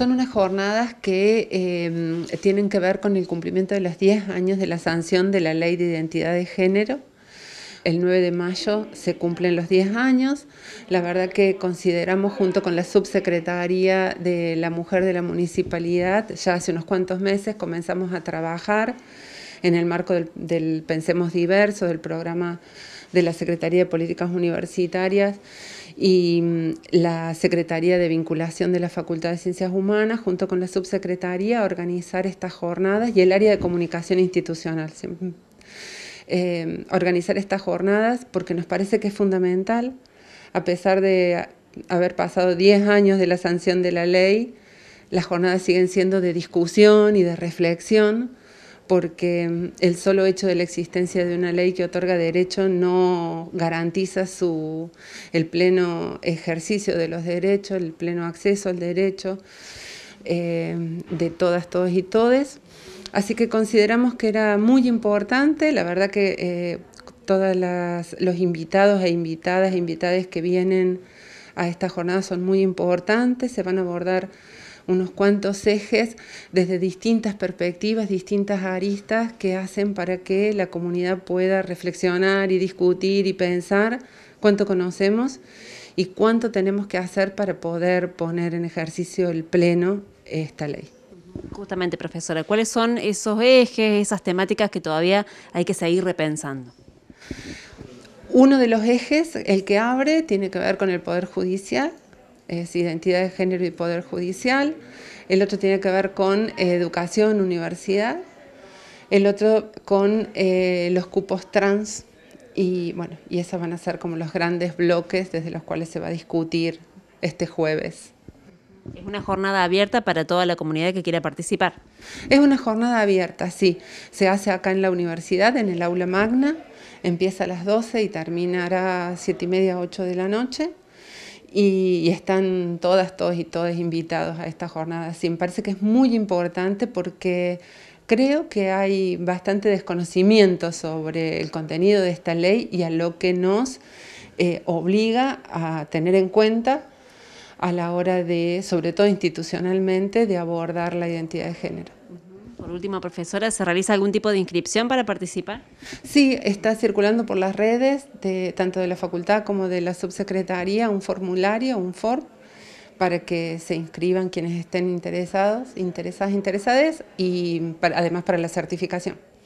Son unas jornadas que em, tienen que ver con el cumplimiento de los 10 años de la sanción de la Ley de Identidad de Género. El 9 de mayo se cumplen los 10 años. La verdad que consideramos junto con la subsecretaría de la mujer de la municipalidad, ya hace unos cuantos meses comenzamos a trabajar en el marco del, del Pensemos Diverso, del programa de la Secretaría de Políticas Universitarias y mm, la Secretaría de Vinculación de la Facultad de Ciencias Humanas, junto con la Subsecretaría, organizar estas jornadas y el área de comunicación institucional. Eh, organizar estas jornadas porque nos parece que es fundamental, a pesar de haber pasado 10 años de la sanción de la ley, las jornadas siguen siendo de discusión y de reflexión porque el solo hecho de la existencia de una ley que otorga derecho no garantiza el pleno ejercicio de los derechos, el pleno acceso al derecho eh, de todas, todos y todes. Así que consideramos que era muy importante, la verdad que eh, todos los invitados e invitadas e invitades que vienen a esta jornada son muy importantes, se van a abordar unos cuantos ejes desde distintas perspectivas, distintas aristas que hacen para que la comunidad pueda reflexionar y discutir y pensar cuánto conocemos y cuánto tenemos que hacer para poder poner en ejercicio el pleno esta ley. Justamente, profesora, ¿cuáles son esos ejes, esas temáticas que todavía hay que seguir repensando? Uno de los ejes, el que abre, tiene que ver con el Poder Judicial, es identidad de género y poder judicial. El otro tiene que ver con eh, educación, universidad. El otro con eh, los cupos trans. Y bueno, y esos van a ser como los grandes bloques desde los cuales se va a discutir este jueves. Es una jornada abierta para toda la comunidad que quiera participar. Es una jornada abierta, sí. Se hace acá en la universidad, en el aula magna. Empieza a las 12 y terminará a 7 y media, 8 de la noche y, están todas, todos y todos invitados a esta jornada. Sí, me parece que es muy importante porque creo que hay bastante desconocimiento sobre el contenido de esta ley y a lo que nos eh, obliga a tener en cuenta a la hora de, sobre todo institucionalmente, de abordar la identidad de género última profesora, ¿se realiza algún tipo de inscripción para participar? Sí, está circulando por las redes, tanto de la facultad como de la subsecretaría, un formulario, un form, para que se inscriban quienes estén interesados, interesadas, interesadas, y además para la certificación.